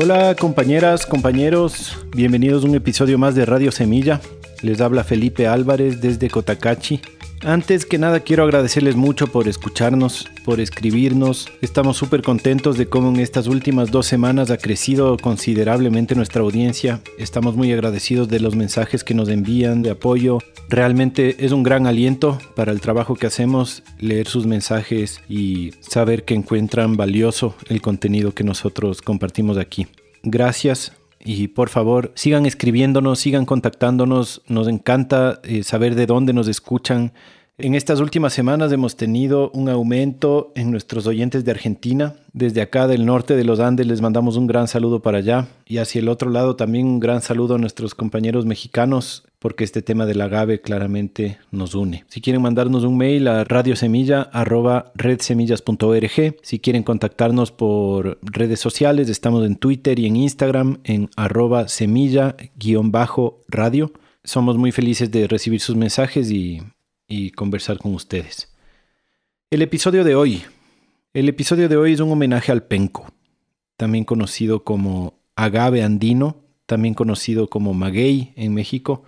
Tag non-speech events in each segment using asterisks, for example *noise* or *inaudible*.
Hola compañeras, compañeros, bienvenidos a un episodio más de Radio Semilla. Les habla Felipe Álvarez desde Cotacachi, antes que nada quiero agradecerles mucho por escucharnos, por escribirnos. Estamos súper contentos de cómo en estas últimas dos semanas ha crecido considerablemente nuestra audiencia. Estamos muy agradecidos de los mensajes que nos envían de apoyo. Realmente es un gran aliento para el trabajo que hacemos leer sus mensajes y saber que encuentran valioso el contenido que nosotros compartimos aquí. Gracias, y por favor sigan escribiéndonos, sigan contactándonos, nos encanta eh, saber de dónde nos escuchan. En estas últimas semanas hemos tenido un aumento en nuestros oyentes de Argentina. Desde acá del norte de los Andes les mandamos un gran saludo para allá y hacia el otro lado también un gran saludo a nuestros compañeros mexicanos porque este tema del agave claramente nos une. Si quieren mandarnos un mail a radiosemilla.redsemillas.org, si quieren contactarnos por redes sociales, estamos en Twitter y en Instagram en arroba semilla-radio. Somos muy felices de recibir sus mensajes y, conversar con ustedes. El episodio de hoy. El episodio de hoy es un homenaje al penco, también conocido como agave andino, también conocido como maguey en México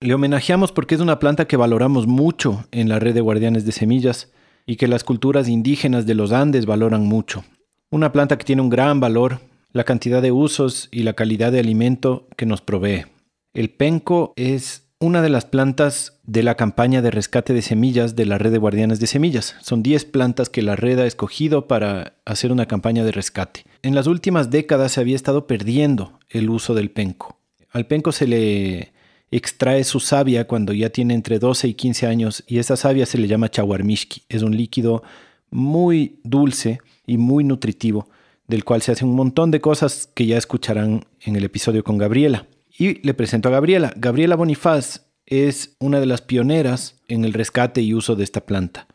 le homenajeamos porque es una planta que valoramos mucho en la red de guardianes de semillas y que las culturas indígenas de los Andes valoran mucho. Una planta que tiene un gran valor, la cantidad de usos y la calidad de alimento que nos provee. El penco es una de las plantas de la campaña de rescate de semillas de la red de guardianes de semillas. Son 10 plantas que la red ha escogido para hacer una campaña de rescate. En las últimas décadas se había estado perdiendo el uso del penco. Al penco se le extrae su savia cuando ya tiene entre 12 y 15 años y esa savia se le llama chawarmishki Es un líquido muy dulce y muy nutritivo, del cual se hacen un montón de cosas que ya escucharán en el episodio con Gabriela. Y le presento a Gabriela. Gabriela Bonifaz es una de las pioneras en el rescate y uso de esta planta.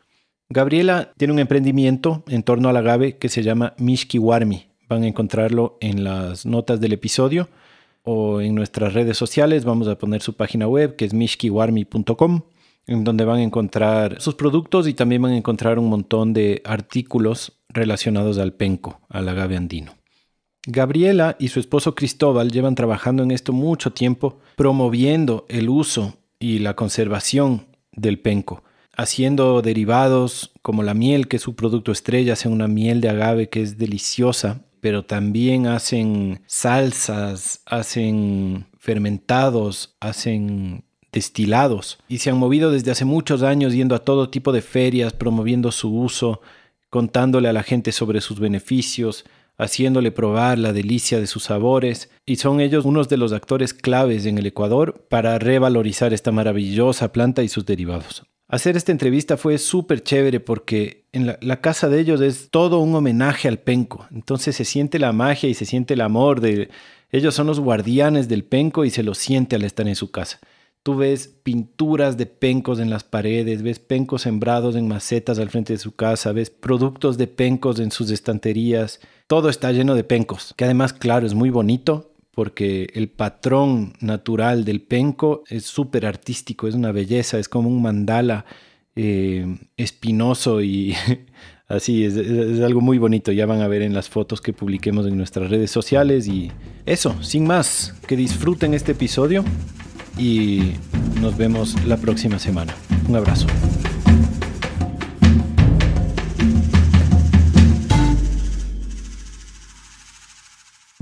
Gabriela tiene un emprendimiento en torno al agave que se llama Mishki Warmi. Van a encontrarlo en las notas del episodio o en nuestras redes sociales. Vamos a poner su página web que es mishkiwarmi.com en donde van a encontrar sus productos y también van a encontrar un montón de artículos relacionados al penco, al agave andino. Gabriela y su esposo Cristóbal llevan trabajando en esto mucho tiempo, promoviendo el uso y la conservación del penco, haciendo derivados como la miel, que es su producto estrella, sea una miel de agave que es deliciosa pero también hacen salsas, hacen fermentados, hacen destilados y se han movido desde hace muchos años yendo a todo tipo de ferias, promoviendo su uso, contándole a la gente sobre sus beneficios, haciéndole probar la delicia de sus sabores y son ellos unos de los actores claves en el Ecuador para revalorizar esta maravillosa planta y sus derivados. Hacer esta entrevista fue súper chévere porque en la, casa de ellos es todo un homenaje al penco. Entonces se siente la magia y se siente el amor de... Ellos son los guardianes del penco y se lo siente al estar en su casa. Tú ves pinturas de pencos en las paredes, ves pencos sembrados en macetas al frente de su casa, ves productos de pencos en sus estanterías. Todo está lleno de pencos, que además, claro, es muy bonito porque el patrón natural del penco es súper artístico, es una belleza, es como un mandala eh, espinoso y *laughs* así, es, algo muy bonito. Ya van a ver en las fotos que publiquemos en nuestras redes sociales y eso, sin más, que disfruten este episodio y nos vemos la próxima semana. Un abrazo.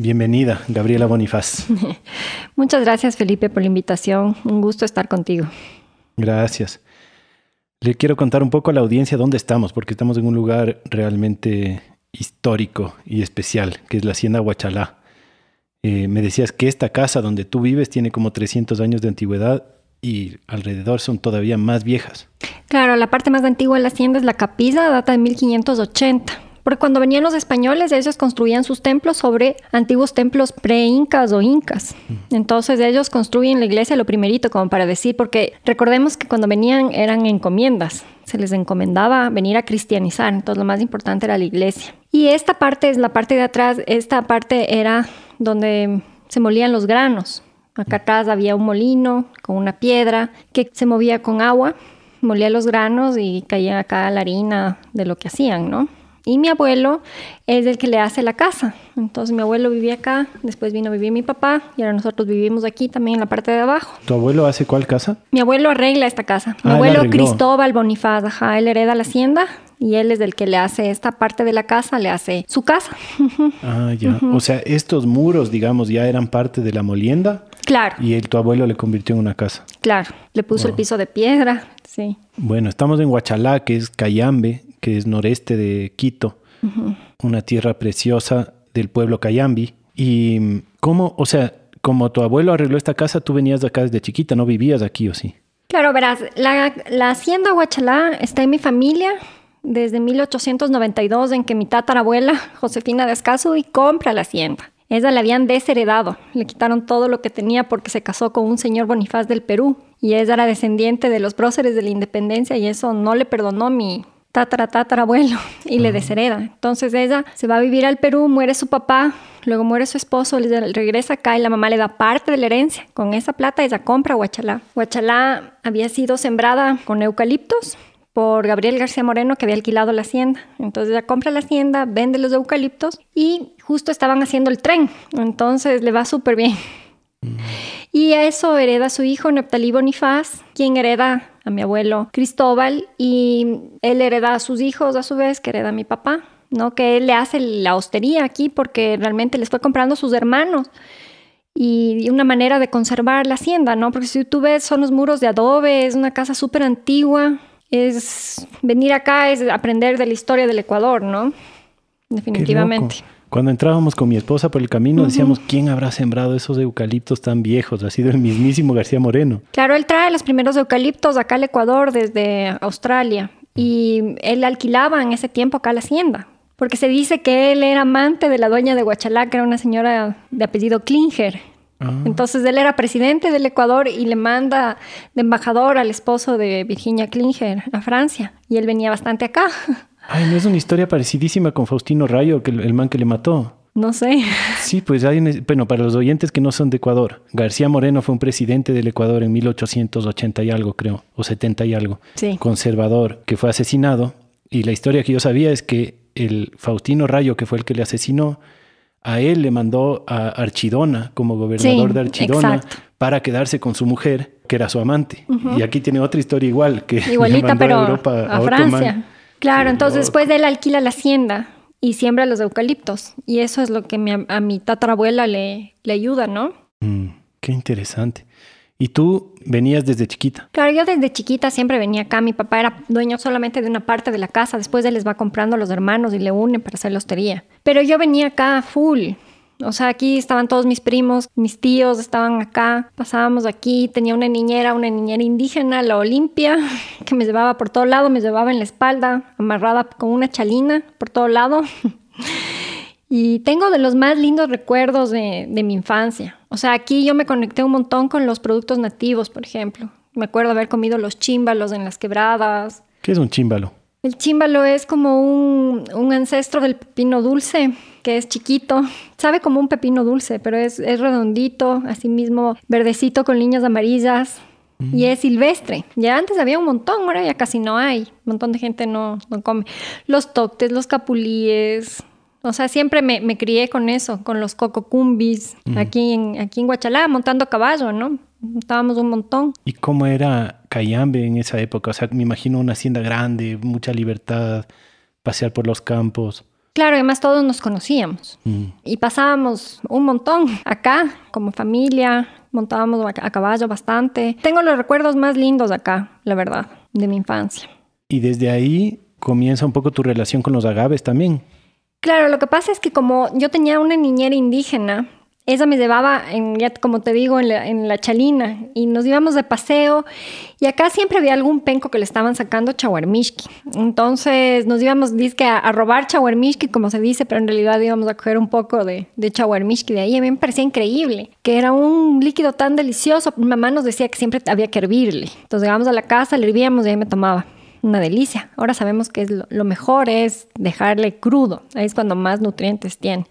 Bienvenida, Gabriela Bonifaz. *laughs* Muchas gracias, Felipe, por la invitación. Un gusto estar contigo. Gracias. Le quiero contar un poco a la audiencia dónde estamos, porque estamos en un lugar realmente histórico y especial, que es la Hacienda Huachalá. Eh, me decías que esta casa donde tú vives tiene como 300 años de antigüedad y alrededor son todavía más viejas. Claro, la parte más antigua de la hacienda es la capilla, data de 1580. Porque cuando venían los españoles, ellos construían sus templos sobre antiguos templos pre-incas o incas. Entonces ellos construyen la iglesia lo primerito, como para decir, porque recordemos que cuando venían eran encomiendas, se les encomendaba venir a cristianizar, entonces lo más importante era la iglesia. Y esta parte es la parte de atrás, esta parte era donde se molían los granos. Acá atrás había un molino con una piedra que se movía con agua, molía los granos y caía acá la harina de lo que hacían, ¿no? Y mi abuelo es el que le hace la casa. Entonces mi abuelo vivía acá, después vino a vivir mi papá y ahora nosotros vivimos aquí también en la parte de abajo. ¿Tu abuelo hace cuál casa? Mi abuelo arregla esta casa. Mi ah, abuelo Cristóbal Bonifaz, ajá, él hereda la hacienda y él es el que le hace esta parte de la casa, le hace su casa. *laughs* ah, ya. O sea, estos muros, digamos, ya eran parte de la molienda. Claro. Y el tu abuelo le convirtió en una casa. Claro, le puso el piso de piedra, sí. Bueno, estamos en Huachalá, que es Cayambe, que es noreste de Quito, una tierra preciosa del pueblo Cayambi. Y mm, cómo, o sea, como tu abuelo arregló esta casa, tú venías de acá desde chiquita, no vivías aquí o sí. Claro, verás, la, hacienda Huachalá está en mi familia desde 1892 en que mi tatarabuela, *laughs* Josefina y compra la hacienda. ella la habían desheredado, le quitaron todo lo que tenía porque se casó con un señor Bonifaz del Perú y ella era descendiente de los próceres de la independencia y eso no le perdonó mi, tatara, tatara abuelo y le deshereda. Entonces ella se va a vivir al Perú, muere su papá, luego muere su esposo, regresa acá y la mamá le da parte de la herencia. Con esa plata ella compra Huachalá. Huachalá había sido sembrada con eucaliptos por Gabriel García Moreno que había alquilado la hacienda. Entonces ella compra la hacienda, vende los eucaliptos y justo estaban haciendo el tren. Entonces le va súper bien. Y a eso hereda su hijo Neptalí Bonifaz, quien hereda a mi abuelo Cristóbal y él hereda a sus hijos a su vez, que hereda a mi papá, ¿no? Que él le hace la hostería aquí porque realmente le fue comprando sus hermanos y una manera de conservar la hacienda, ¿no? Porque si tú ves, son los muros de adobe, es una casa súper antigua, es venir acá, es aprender de la historia del Ecuador, ¿no? Definitivamente. Cuando entrábamos con mi esposa por el camino, decíamos, ¿quién habrá sembrado esos eucaliptos tan viejos? Ha sido el mismísimo García Moreno. Claro, él trae los primeros eucaliptos acá al Ecuador desde Australia y él alquilaba en ese tiempo acá la hacienda. Porque se dice que él era amante de la dueña de Guachalá, que era una señora de apellido Klinger. Ah. Entonces él era presidente del Ecuador y le manda de embajador al esposo de Virginia Klinger a Francia. Y él venía bastante acá. *laughs* Ay, ¿no es una historia parecidísima con Faustino Rayo, que el, man que le mató? No sé. *laughs* Sí, pues hay, un, bueno, para los oyentes que no son de Ecuador, García Moreno fue un presidente del Ecuador en 1880 y algo, creo, o 70 y algo. Sí. Conservador, que fue asesinado. Y la historia que yo sabía es que el Faustino Rayo, que fue el que le asesinó, a él le mandó a Archidona como gobernador de Archidona para quedarse con su mujer, que era su amante. Y aquí tiene otra historia igual, que *laughs* mandó pero a Europa a, Claro, entonces después de él alquila la hacienda y siembra los eucaliptos. Y eso es lo que mi, a mi tatarabuela le, le ayuda, ¿no? Mm, qué interesante. ¿Y tú venías desde chiquita? Claro, yo desde chiquita siempre venía acá. Mi papá era dueño solamente de una parte de la casa. Después él les va comprando a los hermanos y le une para hacer la hostería. Pero yo venía acá full. O sea, aquí estaban todos mis primos, mis tíos estaban acá, pasábamos aquí, tenía una niñera, una niñera indígena, la Olimpia, *laughs* que me llevaba por todo lado, me llevaba en la espalda, amarrada con una chalina por todo lado. *laughs* Y tengo de los más lindos recuerdos de, mi infancia. O sea, aquí yo me conecté un montón con los productos nativos, por ejemplo. Me acuerdo haber comido los chímbalos en las quebradas. ¿Qué es un chímbalo? El chímbalo es como un, un ancestro del pepino dulce que es chiquito. Sabe como un pepino dulce, pero es, redondito, así mismo verdecito con líneas amarillas. Mm. Y es silvestre. Ya antes había un montón, ahora ya casi no hay. Un montón de gente no, no come. Los toctes, los capulíes, o sea, siempre me, me, crié con eso, con los cococumbis, mm. aquí, en, aquí en Guachalá, montando caballo, ¿no? estábamos un montón. ¿Y cómo era Cayambe en esa época? O sea, me imagino una hacienda grande, mucha libertad, pasear por los campos. Claro, además todos nos conocíamos y pasábamos un montón acá como familia, montábamos a caballo bastante. Tengo los recuerdos más lindos acá, la verdad, de mi infancia. Y desde ahí comienza un poco tu relación con los agaves también. Claro, lo que pasa es que como yo tenía una niñera indígena, esa me llevaba, en, como te digo, en la, chalina y nos íbamos de paseo y acá siempre había algún penco que le estaban sacando chawarmishki Entonces nos íbamos, dizque, a, robar chawarmishki como se dice, pero en realidad íbamos a coger un poco de, de de ahí. A mí me parecía increíble, que era un líquido tan delicioso. Mi mamá nos decía que siempre había que hervirle. Entonces llegábamos a la casa, le hervíamos y ahí me tomaba una delicia. Ahora sabemos que lo, mejor es dejarle crudo, ahí es cuando más nutrientes tiene.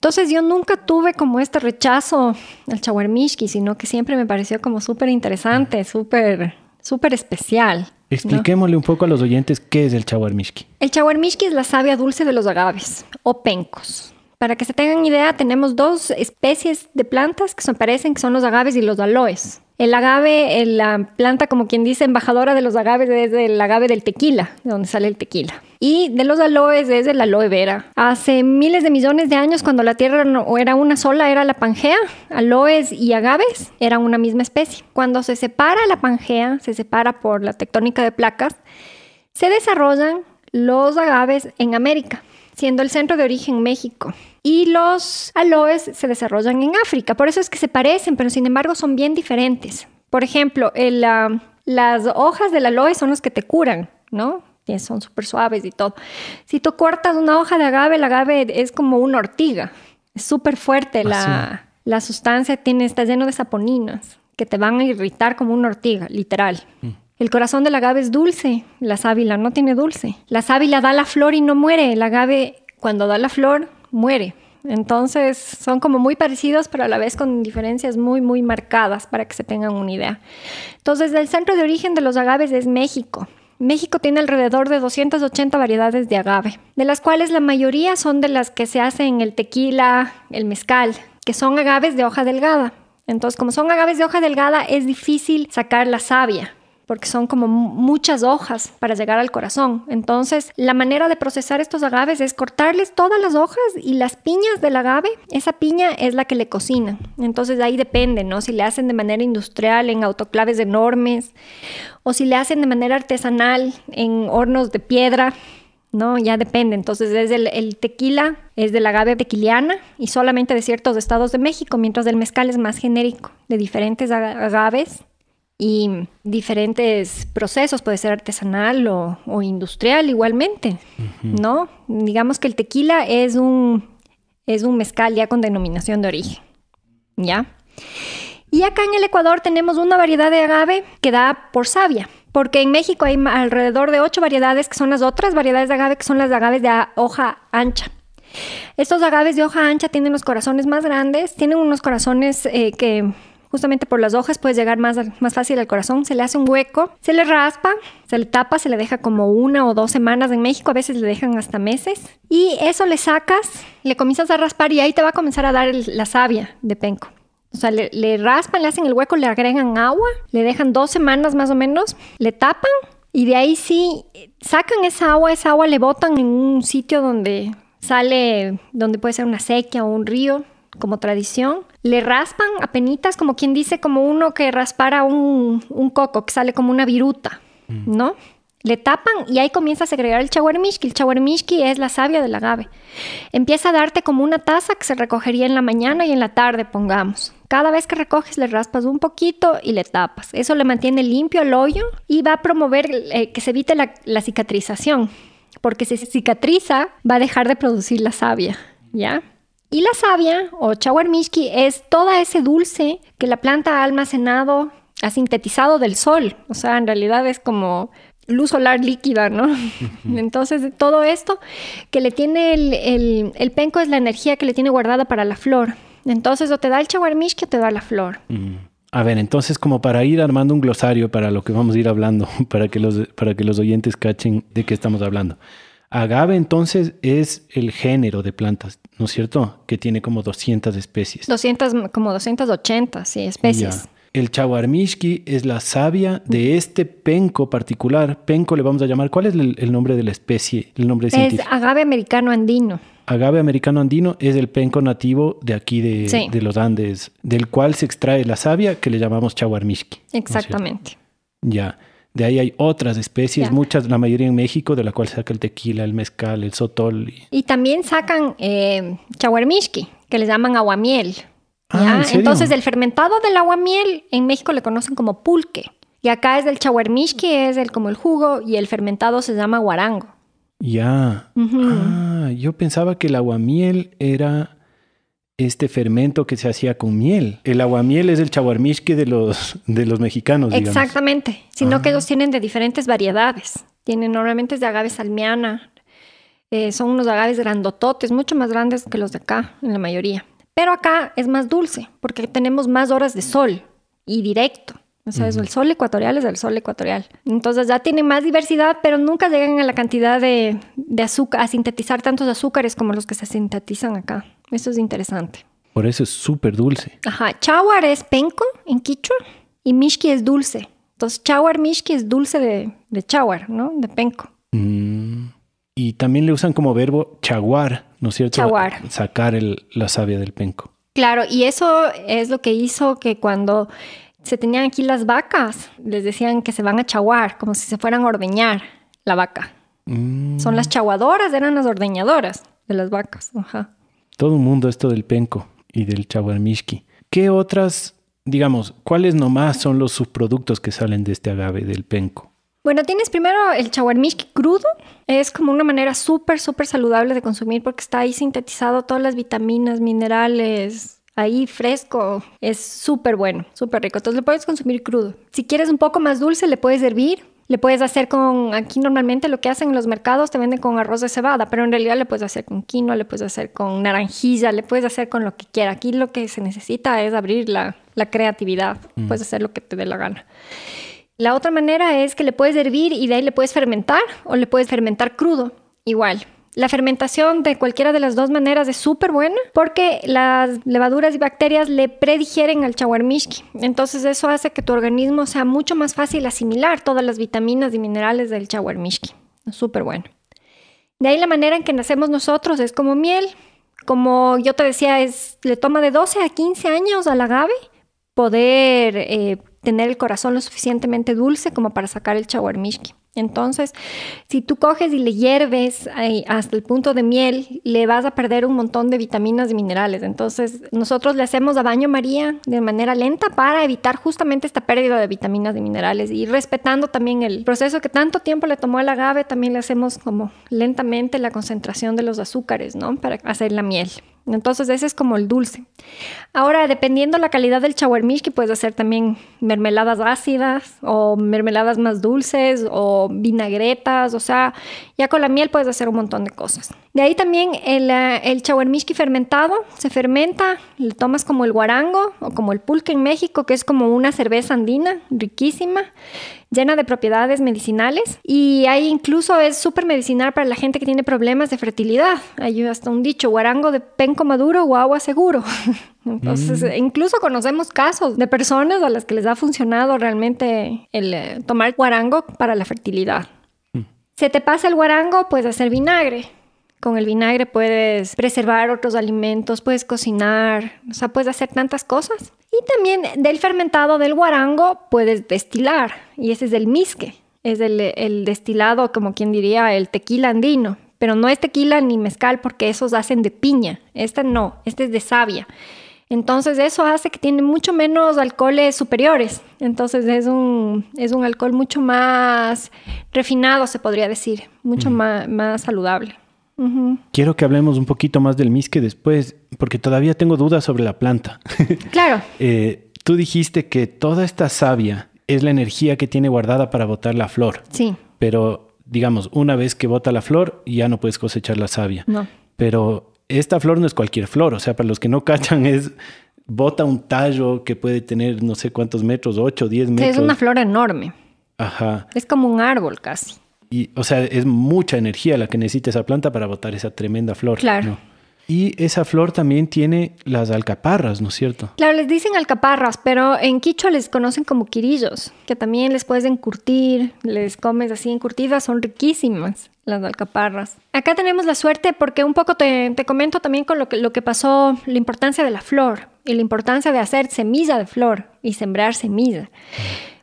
Entonces yo nunca tuve como este rechazo al chawarmishki, sino que siempre me pareció como súper interesante, súper, súper especial. Expliquémosle un poco a los oyentes qué es el chawarmishki. El chawarmishki es la savia dulce de los agaves o pencos. Para que se tengan idea, tenemos dos especies de plantas que se parecen, que son los agaves y los aloes. El agave, la planta, como quien dice, embajadora de los agaves es el agave del tequila, de donde sale el tequila. Y de los aloes es el aloe vera. Hace miles de millones de años, cuando la Tierra era una sola, era la Pangea, aloes y agaves eran una misma especie. Cuando se separa la Pangea, se separa por la tectónica de placas, se desarrollan los agaves en América siendo el centro de origen México. Y los aloes se desarrollan en África. Por eso es que se parecen, pero sin embargo son bien diferentes. Por ejemplo, um, las hojas del aloe son las que te curan, ¿no? son súper suaves y todo. Si tú cortas una hoja de agave, el agave es como una ortiga. Es súper fuerte ah, la, sustancia, tiene, está lleno de saponinas que te van a irritar como una ortiga, literal. Mm. El corazón del agave es dulce, la sábila no tiene dulce. La sábila da la flor y no muere, el agave cuando da la flor muere. Entonces son como muy parecidos, pero a la vez con diferencias muy, muy marcadas para que se tengan una idea. Entonces, el centro de origen de los agaves es México. México tiene alrededor de 280 variedades de agave, de las cuales la mayoría son de las que se hacen el tequila, el mezcal, que son agaves de hoja delgada. Entonces, como son agaves de hoja delgada, es difícil sacar la savia porque son como muchas hojas para llegar al corazón. Entonces, la manera de procesar estos agaves es cortarles todas las hojas y las piñas del agave, esa piña es la que le cocina. Entonces, ahí depende, ¿no? Si le hacen de manera industrial, en autoclaves enormes, o si le hacen de manera artesanal, en hornos de piedra, ¿no? Ya depende. Entonces, es el, el, tequila es del agave tequiliana y solamente de ciertos estados de México, mientras el mezcal es más genérico, de diferentes agaves y diferentes procesos, puede ser artesanal o, industrial igualmente, ¿no? Digamos que el tequila es un, es un mezcal ya con denominación de origen, ¿ya? Y acá en el Ecuador tenemos una variedad de agave que da por savia, porque en México hay alrededor de ocho variedades que son las otras variedades de agave que son las agaves de hoja ancha. Estos agaves de hoja ancha tienen los corazones más grandes, tienen unos corazones eh, que justamente por las hojas, puedes llegar más, más fácil al corazón. Se le hace un hueco, se le raspa, se le tapa, se le deja como una o dos semanas en México, a veces le dejan hasta meses. Y eso le sacas, le comienzas a raspar y ahí te va a comenzar a dar la savia de penco. O sea, le, le raspan, le hacen el hueco, le agregan agua, le dejan dos semanas más o menos, le tapan y de ahí sí eh, sacan esa agua, esa agua le botan en un sitio donde sale, donde puede ser una sequía o un río, como tradición. Le raspan a penitas, como quien dice, como uno que raspara un, coco, que sale como una viruta, mm. ¿no? Le tapan y ahí comienza a segregar el chaguarmishki. El chaguarmishki es la savia del agave. Empieza a darte como una taza que se recogería en la mañana y en la tarde, pongamos. Cada vez que recoges le raspas un poquito y le tapas. Eso le mantiene limpio el hoyo y va a promover eh, que se evite la, la, cicatrización. Porque si se cicatriza, va a dejar de producir la savia, ¿ya? Y la savia o chawarmishki es todo ese dulce que la planta ha almacenado, ha sintetizado del sol. O sea, en realidad es como luz solar líquida, ¿no? *laughs* Entonces, todo esto que le tiene el, penco es la energía que le tiene guardada para la flor. Entonces, o te da el chawarmishki o te da la flor. Mm. A ver, entonces, como para ir armando un glosario para lo que vamos a ir hablando, *laughs* para que los, para que los oyentes cachen de qué estamos hablando. Agave entonces es el género de plantas, ¿no es cierto? Que tiene como 200 especies. 200, como 280, sí, especies. El chaguarmishki es la savia de mm. este penco particular. Penco le vamos a llamar. ¿Cuál es el, nombre de la especie? El nombre es agave americano andino. Agave americano andino es el penco nativo de aquí de, los Andes, del cual se extrae la savia que le llamamos chaguarmishki. Exactamente. ya. De ahí hay otras especies, muchas, la mayoría en México, de la cual saca el tequila, el mezcal, el sotol. Y, también sacan eh, que les llaman aguamiel. Ah, Entonces, el fermentado del aguamiel en México le conocen como pulque. Y acá es del chaguarmishki, es el, como el jugo, y el fermentado se llama guarango. Ya. ah, yo pensaba que el aguamiel era este fermento que se hacía con miel. El aguamiel es el chaguarmisque de los, de los mexicanos. Digamos. Exactamente, sino que ah. ellos tienen de diferentes variedades. Tienen normalmente de agave salmiana, eh, son unos agaves grandototes, mucho más grandes que los de acá, en la mayoría. Pero acá es más dulce, porque tenemos más horas de sol y directo. O sea, el sol ecuatorial es el sol ecuatorial. Entonces ya tiene más diversidad, pero nunca llegan a la cantidad de, de azúcar, a sintetizar tantos azúcares como los que se sintetizan acá. Eso es interesante. Por eso es súper dulce. Ajá. Chawar es penco en quichua y mishki es dulce. Entonces, chawar mishki es dulce de, de chawar, ¿no? De penco. Mm. Y también le usan como verbo chaguar, ¿no es cierto? Chaguar. Sacar la savia del penco. Claro, y eso es lo que hizo que cuando se tenían aquí las vacas, les decían que se van a chaguar, como si se fueran a ordeñar la vaca. Mm. Son las chaguadoras, eran las ordeñadoras de las vacas. Ajá todo el mundo esto del penco y del chaguarmishki. ¿Qué otras, digamos, cuáles nomás son los subproductos que salen de este agave del penco? Bueno, tienes primero el chaguarmishki crudo. Es como una manera súper, súper saludable de consumir porque está ahí sintetizado todas las vitaminas, minerales, ahí fresco. Es súper bueno, súper rico. Entonces lo puedes consumir crudo. Si quieres un poco más dulce, le puedes hervir le puedes hacer con, aquí normalmente lo que hacen en los mercados te venden con arroz de cebada, pero en realidad le puedes hacer con quinoa, le puedes hacer con naranjilla, le puedes hacer con lo que quiera. Aquí lo que se necesita es abrir la, creatividad, mm. puedes hacer lo que te dé la gana. La otra manera es que le puedes hervir y de ahí le puedes fermentar o le puedes fermentar crudo, igual. La fermentación de cualquiera de las dos maneras es súper buena porque las levaduras y bacterias le predigieren al chawarmishki. Entonces eso hace que tu organismo sea mucho más fácil asimilar todas las vitaminas y minerales del Es Súper bueno. De ahí la manera en que nacemos nosotros es como miel. Como yo te decía, es, le toma de 12 a 15 años al agave poder eh, tener el corazón lo suficientemente dulce como para sacar el chawarmishki. Entonces, si tú coges y le hierves hasta el punto de miel, le vas a perder un montón de vitaminas y minerales. Entonces, nosotros le hacemos a baño María de manera lenta para evitar justamente esta pérdida de vitaminas y minerales y respetando también el proceso que tanto tiempo le tomó la agave, también le hacemos como lentamente la concentración de los azúcares, ¿no? Para hacer la miel. Entonces ese es como el dulce. Ahora, dependiendo la calidad del que puedes hacer también mermeladas ácidas o mermeladas más dulces o vinagretas, o sea, ya con la miel puedes hacer un montón de cosas. De ahí también el, eh, el fermentado, se fermenta, le tomas como el guarango o como el pulque en México, que es como una cerveza andina riquísima llena de propiedades medicinales y ahí incluso es súper medicinal para la gente que tiene problemas de fertilidad. Hay hasta un dicho, guarango de penco maduro o agua seguro. *laughs* Entonces, mm. incluso conocemos casos de personas a las que les ha funcionado realmente el eh, tomar guarango para la fertilidad. Mm. ¿Se te pasa el guarango? Pues hacer vinagre. Con el vinagre puedes preservar otros alimentos, puedes cocinar, o sea, puedes hacer tantas cosas. Y también del fermentado del guarango puedes destilar, y ese es el misque, es el, destilado, como quien diría, el tequila andino, pero no es tequila ni mezcal porque esos hacen de piña, esta no, este es de savia. Entonces eso hace que tiene mucho menos alcoholes superiores. Entonces es un, alcohol mucho más refinado, se podría decir, mucho más saludable. Quiero que hablemos un poquito más del misque después, porque todavía tengo dudas sobre la planta. *laughs* Claro. *laughs* Eh, tú dijiste que toda esta savia es la energía que tiene guardada para botar la flor. Sí. Pero, digamos, una vez que bota la flor, ya no puedes cosechar la savia. No. Pero esta flor no es cualquier flor. O sea, para los que no *laughs* cachan, es bota un tallo que puede tener no sé cuántos metros, 8, 10 metros. Es una flor enorme. Ajá. Es como un árbol casi y, o sea, es mucha energía la que necesita esa planta para botar esa tremenda flor. Claro. Y esa flor también tiene las alcaparras, ¿no es cierto? Claro, les dicen alcaparras, pero en quichua les conocen como quirillos, que también les puedes encurtir, les comes así encurtidas, son riquísimas las alcaparras. Acá tenemos la suerte porque un poco te, te comento también con lo que, lo que pasó, la importancia de la flor y la importancia de hacer semilla de flor y sembrar semilla.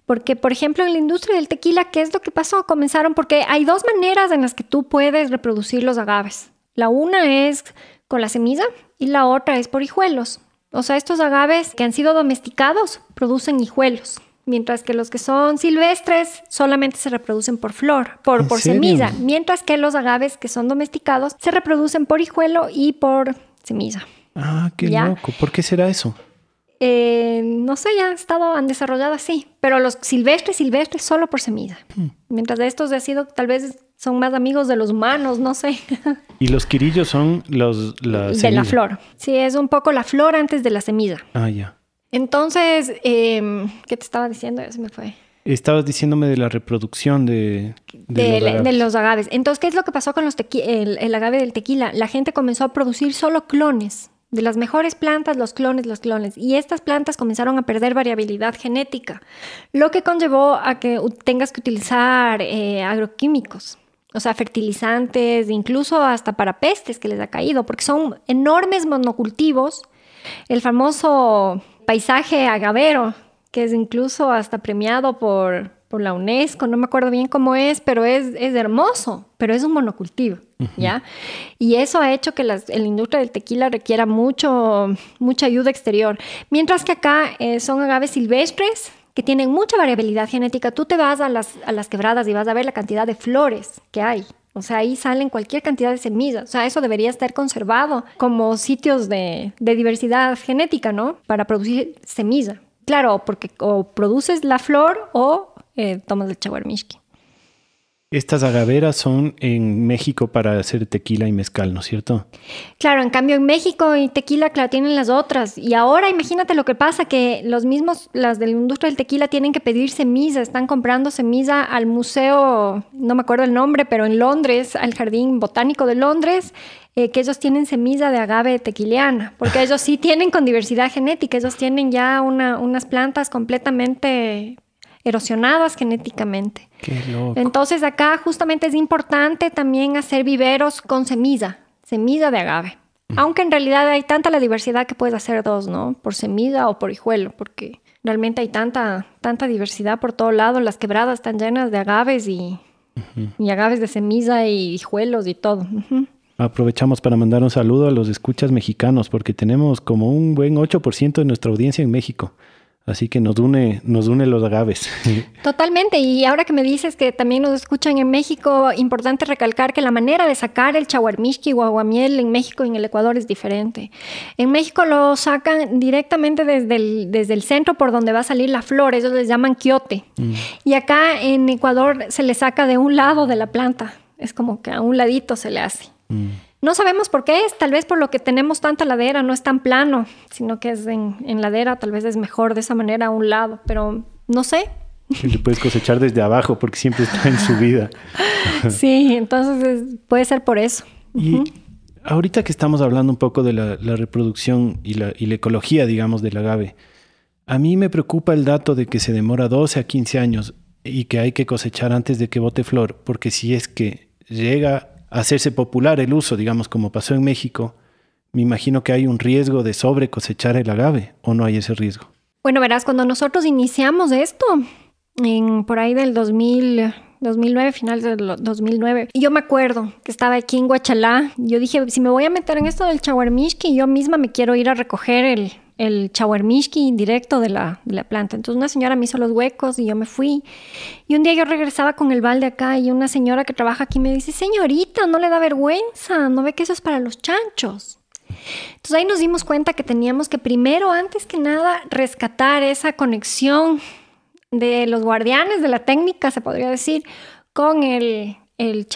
Porque, por ejemplo, en la industria del tequila, ¿qué es lo que pasó? Comenzaron porque hay dos maneras en las que tú puedes reproducir los agaves. La una es con la semilla y la otra es por hijuelos. O sea, estos agaves que han sido domesticados producen hijuelos, mientras que los que son silvestres solamente se reproducen por flor, por, por semilla, mientras que los agaves que son domesticados se reproducen por hijuelo y por semilla. Ah, qué loco. ¿Por qué será eso? Eh, no sé, ya han desarrollado así pero los silvestres, silvestres solo por semilla. Hmm. Mientras de estos de sido, tal vez son más amigos de los humanos, no sé. *laughs* y los quirillos son los... La de la flor. Sí, es un poco la flor antes de la semilla. Ah, ya. Entonces, em, ¿qué te estaba diciendo? se me fue. Estabas diciéndome de la reproducción de, de, los agaves. Entonces, ¿qué es lo que pasó con los el agave del tequila? La gente comenzó a producir solo clones de las mejores plantas, los clones, los clones. Y estas plantas comenzaron a perder variabilidad genética, lo que conllevó a que tengas que utilizar eh, agroquímicos, o sea, fertilizantes, incluso hasta para pestes que les ha caído, porque son enormes monocultivos, el famoso paisaje agavero, que es incluso hasta premiado por por la UNESCO, no me acuerdo bien cómo es, pero es, es hermoso, pero es un monocultivo, ¿ya? Y eso ha hecho que la industria del tequila requiera mucho, mucha ayuda exterior. Mientras que acá eh, son agaves silvestres que tienen mucha variabilidad genética. Tú te vas a las, a las quebradas y vas a ver la cantidad de flores que hay. O sea, ahí salen cualquier cantidad de semillas. O sea, eso debería estar conservado como sitios de, de diversidad genética, ¿no? Para producir semilla. Claro, porque o produces la flor o eh, tomas el chaguarmishki. Estas agaveras son en México para hacer tequila y mezcal, ¿no es cierto? Claro, en cambio en México y tequila, claro, tienen las otras. Y ahora imagínate lo que pasa, que los mismos, las de la industria del tequila tienen que pedir semilla, están comprando semilla al museo, no me acuerdo el nombre, pero en Londres, al Jardín Botánico de Londres, eh, que ellos tienen semilla de agave tequiliana, porque ellos sí *laughs* tienen con diversidad genética, ellos tienen ya unas plantas completamente erosionadas genéticamente. Entonces acá justamente es importante también hacer viveros con semilla, semilla de agave. Mm. Aunque en realidad hay tanta la diversidad que puedes hacer dos, ¿no? Por semilla o por hijuelo, porque realmente hay tanta, tanta diversidad por todo lado. Las quebradas están llenas de agaves y, y agaves de semilla y hijuelos y todo. Aprovechamos para mandar un saludo a los escuchas mexicanos, porque tenemos como un buen 8% de nuestra audiencia en México. Así que nos une, nos une los agaves. Totalmente. Y ahora que me dices que también nos escuchan en México, importante recalcar que la manera de sacar el chaguarmishki o aguamiel en México y en el Ecuador es diferente. En México lo sacan directamente desde el, desde el centro por donde va a salir la flor, ellos les llaman quiote. Mm. Y acá en Ecuador se le saca de un lado de la planta. Es como que a un ladito se le hace. Mm. No sabemos por qué es, tal vez por lo que tenemos tanta ladera, no es tan plano, sino que es en, ladera, tal vez es mejor de esa manera a un lado, pero no sé. le puedes cosechar desde abajo porque siempre está en subida. *laughs* sí, entonces puede ser por eso. Y ahorita que estamos hablando un poco de la, reproducción y la, y la, ecología, digamos, del agave, a mí me preocupa el dato de que se demora 12 a 15 años y que hay que cosechar antes de que bote flor, porque si es que llega hacerse popular el uso, digamos, como pasó en México, me imagino que hay un riesgo de sobre cosechar el agave, ¿o no hay ese riesgo? Bueno, verás, cuando nosotros iniciamos esto, en, por ahí del 2009, final del 2009. yo me acuerdo que estaba aquí en Guachalá. Yo dije, si me voy a meter en esto del que yo misma me quiero ir a recoger el, el chawarmishki directo de la, de la, planta. Entonces una señora me hizo los huecos y yo me fui. Y un día yo regresaba con el balde acá y una señora que trabaja aquí me dice, señorita, no le da vergüenza, no ve que eso es para los chanchos. Entonces ahí nos dimos cuenta que teníamos que primero, antes que nada, rescatar esa conexión de los guardianes de la técnica, se podría decir, con el, el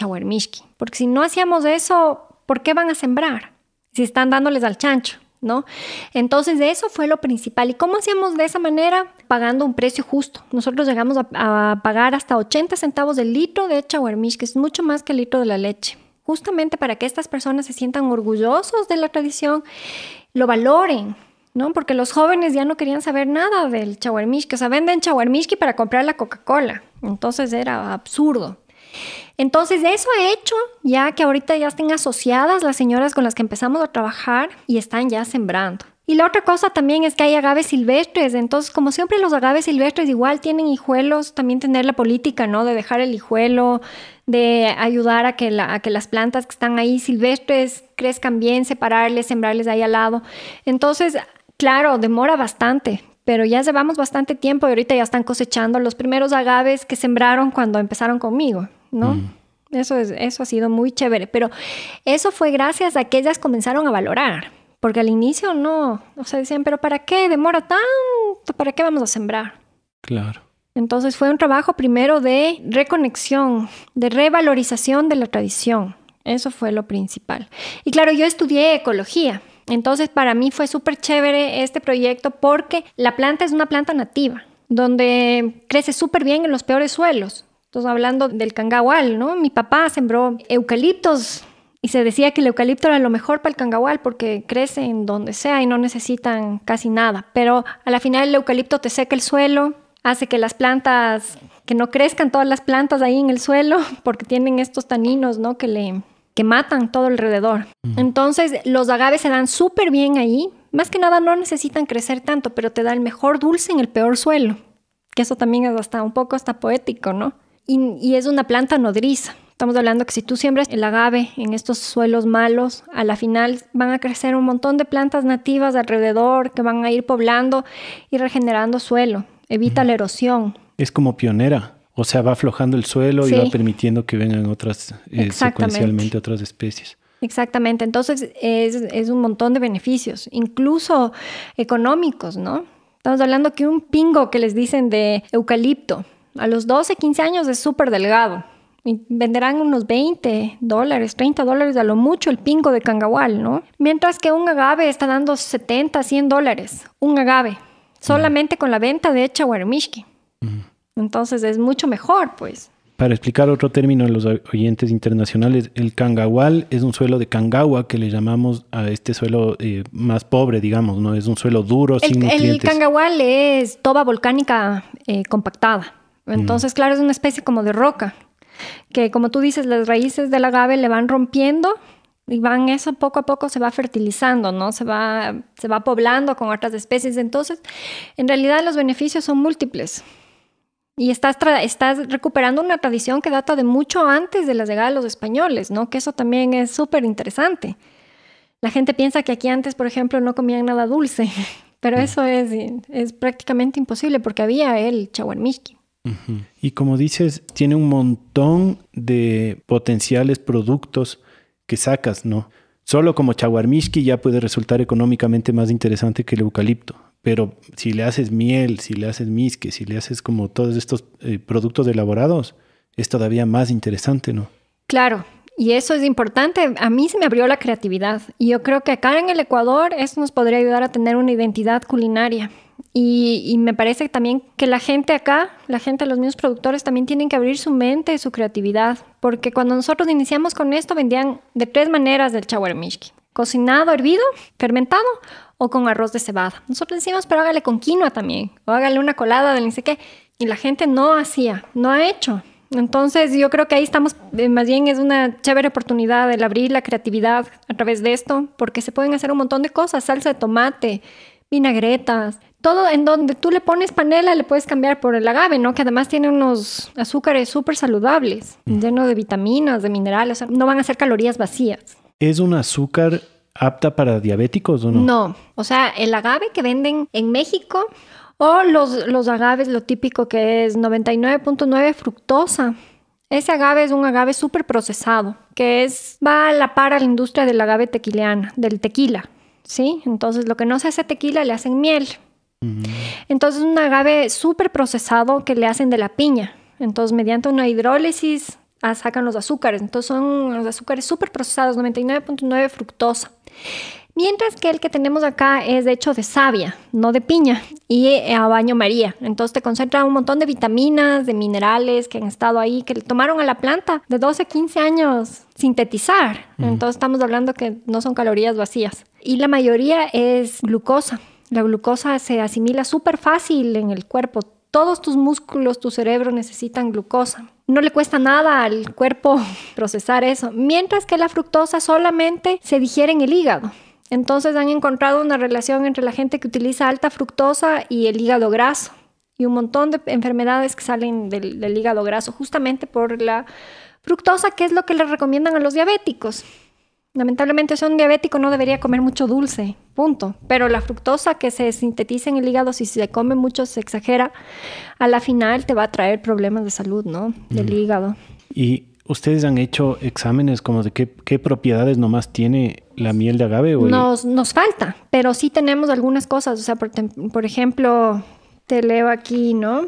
Porque si no hacíamos eso, ¿por qué van a sembrar? Si están dándoles al chancho. ¿no? Entonces, eso fue lo principal. ¿Y cómo hacíamos de esa manera? Pagando un precio justo. Nosotros llegamos a, pagar hasta 80 centavos del litro de chawarmish que es mucho más que el litro de la leche. Justamente para que estas personas se sientan orgullosos de la tradición, lo valoren, ¿no? Porque los jóvenes ya no querían saber nada del que o sea, venden chawarmish para comprar la Coca-Cola. Entonces era absurdo. Entonces, eso ha hecho, ya que ahorita ya estén asociadas las señoras con las que empezamos a trabajar y están ya sembrando. Y la otra cosa también es que hay agaves silvestres, entonces como siempre los agaves silvestres igual tienen hijuelos, también tener la política, ¿no? De dejar el hijuelo, de ayudar a que, a que las plantas que están ahí silvestres crezcan bien, separarles, sembrarles ahí al lado. Entonces, claro, demora bastante, pero ya llevamos bastante tiempo y ahorita ya están cosechando los primeros agaves que sembraron cuando empezaron conmigo. ¿no? Eso, es, eso ha sido muy chévere, pero eso fue gracias a que ellas comenzaron a valorar, porque al inicio no, o sea, decían, pero ¿para qué demora tanto? ¿Para qué vamos a sembrar? Claro. Entonces fue un trabajo primero de reconexión, de revalorización de la tradición. Eso fue lo principal. Y claro, yo estudié ecología. Entonces para mí fue súper chévere este proyecto porque la planta es una planta nativa, donde crece súper bien en los peores suelos. Entonces, hablando del cangahual, ¿no? Mi papá sembró eucaliptos y se decía que el eucalipto era lo mejor para el cangahual porque crece en donde sea y no necesitan casi nada. Pero a la final el eucalipto te seca el suelo, hace que las plantas, que no crezcan todas las plantas ahí en el suelo *laughs* porque tienen estos taninos, ¿no? Que le que matan todo alrededor. Entonces, los agaves se dan súper bien ahí. Más que nada no necesitan crecer tanto, pero te da el mejor dulce en el peor suelo. Que eso también es hasta un poco hasta poético, ¿no? y, es una planta nodriza. Estamos hablando que si tú siembras el agave en estos suelos malos, a la final van a crecer un montón de plantas nativas alrededor que van a ir poblando y regenerando suelo. Evita la erosión. Es como pionera. O sea, va aflojando el suelo y va permitiendo que vengan otras, eh, secuencialmente otras especies. Exactamente. Entonces es, es un montón de beneficios, incluso económicos, ¿no? Estamos hablando que un pingo que les dicen de eucalipto a los 12, 15 años es súper delgado. Y venderán unos 20 dólares, 30 dólares a lo mucho el pingo de cangahual, ¿no? Mientras que un agave está dando 70, 100 dólares, un agave, solamente con la venta de hecha mm. Entonces es mucho mejor, pues. Para explicar otro término a los oyentes internacionales, el cangahual es un suelo de cangawa que le llamamos a este suelo eh, más pobre, digamos, ¿no? Es un suelo duro, el, sin nutrientes. El cangahual es toba volcánica eh, compactada. Mm. Entonces, claro, es una especie como de roca, que como tú dices, las raíces del agave le van rompiendo y van eso poco a poco se va fertilizando, ¿no? Se va, se va poblando con otras especies. Entonces, en realidad los beneficios son múltiples. Y estás, estás recuperando una tradición que data de mucho antes de la llegada de los españoles, ¿no? Que eso también es súper interesante. La gente piensa que aquí antes, por ejemplo, no comían nada dulce, *laughs* pero mm. eso es, es prácticamente imposible porque había el chaguarmiski. Y como dices, tiene un montón de potenciales productos que sacas, ¿no? Solo como chaguarmishki ya puede resultar económicamente más interesante que el eucalipto. Pero si le haces miel, si le haces misque, si le haces como todos estos eh, productos elaborados, es todavía más interesante, ¿no? Claro, y eso es importante. A mí se me abrió la creatividad. Y yo creo que acá en el Ecuador eso nos podría ayudar a tener una identidad culinaria y, me parece también que la gente acá, la gente, los mismos productores también tienen que abrir su mente y su creatividad, porque cuando nosotros iniciamos con esto vendían de tres maneras del chaguarmishki. Cocinado, hervido, fermentado o con arroz de cebada. Nosotros decíamos, pero hágale con quinoa también, o hágale una colada de ni sé Y la gente no hacía, no ha hecho. Entonces yo creo que ahí estamos, eh, más bien es una chévere oportunidad el abrir la creatividad a través de esto, porque se pueden hacer un montón de cosas, salsa de tomate, vinagretas, todo en donde tú le pones panela le puedes cambiar por el agave, ¿no? Que además tiene unos azúcares súper saludables, llenos mm. lleno de vitaminas, de minerales, no van a ser calorías vacías. ¿Es un azúcar apta para diabéticos o no? No, o sea, el agave que venden en México o los, los agaves, lo típico que es 99.9 fructosa. Ese agave es un agave súper procesado, que es, va a la par a la industria del agave tequiliana, del tequila. Entonces lo que no se hace tequila le hacen miel. Entonces es Entonces un agave súper procesado que le hacen de la piña. Entonces mediante una hidrólisis ah, sacan los azúcares. Entonces son los azúcares súper procesados, 99.9 fructosa. Mientras que el que tenemos acá es de hecho de savia, no de piña, y eh, a baño María. Entonces te concentra un montón de vitaminas, de minerales que han estado ahí, que le tomaron a la planta de 12 a 15 años sintetizar. Entonces estamos hablando que no son calorías vacías. Y la mayoría es glucosa. La glucosa se asimila súper fácil en el cuerpo. Todos tus músculos, tu cerebro necesitan glucosa. No le cuesta nada al cuerpo *laughs* procesar eso, mientras que la fructosa solamente se digiere en el hígado. Entonces han encontrado una relación entre la gente que utiliza alta fructosa y el hígado graso y un montón de enfermedades que salen del, hígado graso justamente por la fructosa, que es lo que les recomiendan a los diabéticos. Lamentablemente, si un diabético no debería comer mucho dulce, punto. Pero la fructosa que se sintetiza en el hígado, si se come mucho, se exagera, a la final te va a traer problemas de salud, ¿no? Del mm. hígado. Y ¿Ustedes han hecho exámenes como de qué, propiedades nomás tiene la miel de agave? nos, falta, pero sí tenemos algunas cosas. O sea, por, ejemplo, te leo aquí, ¿no?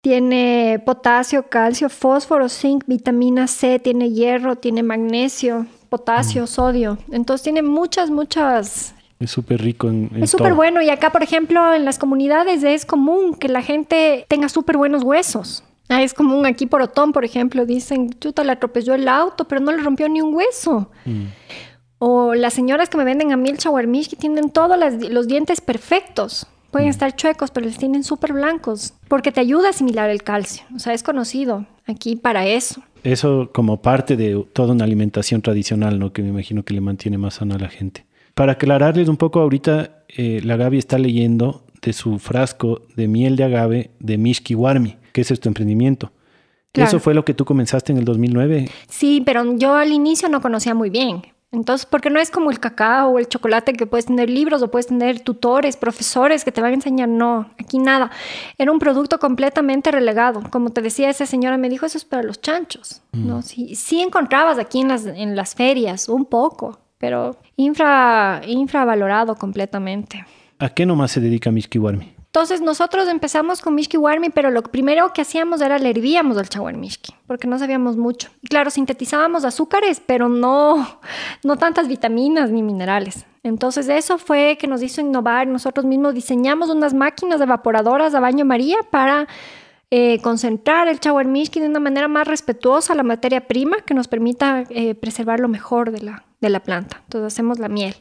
Tiene potasio, calcio, fósforo, zinc, vitamina C, tiene hierro, tiene magnesio, potasio, mm. sodio. Entonces tiene muchas, muchas es súper rico en... en es súper bueno y acá, por ejemplo, en las comunidades es común que la gente tenga súper buenos huesos. Ah, es común aquí por Otón, por ejemplo, dicen, chuta, le atropelló el auto, pero no le rompió ni un hueso. Mm. O las señoras que me venden a mí el que tienen todos los dientes perfectos. Pueden mm. estar chuecos, pero les tienen súper blancos. Porque te ayuda a asimilar el calcio. O sea, es conocido aquí para eso. Eso como parte de toda una alimentación tradicional, ¿no? Que me imagino que le mantiene más sana a la gente. Para aclararles un poco, ahorita eh, la Gaby está leyendo de su frasco de miel de agave de Mishki Warmi ¿Qué es tu emprendimiento. Eso fue lo que tú comenzaste en el 2009. Sí, pero yo al inicio no conocía muy bien. Entonces, porque no es como el cacao o el chocolate que puedes tener libros o puedes tener tutores, profesores que te van a enseñar. No, aquí nada. Era un producto completamente relegado. Como te decía, esa señora me dijo, eso es para los chanchos. ¿no? Sí, encontrabas aquí en las, ferias un poco, pero infra, infravalorado completamente. ¿A qué nomás se dedica Miski Warmi? Entonces nosotros empezamos con Mishki Warmi, pero lo primero que hacíamos era le hervíamos el Mishki, porque no sabíamos mucho. claro, sintetizábamos azúcares, pero no, no tantas vitaminas ni minerales. Entonces eso fue que nos hizo innovar. Nosotros mismos diseñamos unas máquinas evaporadoras a baño María para eh, concentrar el Mishki de una manera más respetuosa a la materia prima que nos permita eh, preservar lo mejor de la, de la planta. Entonces hacemos la miel.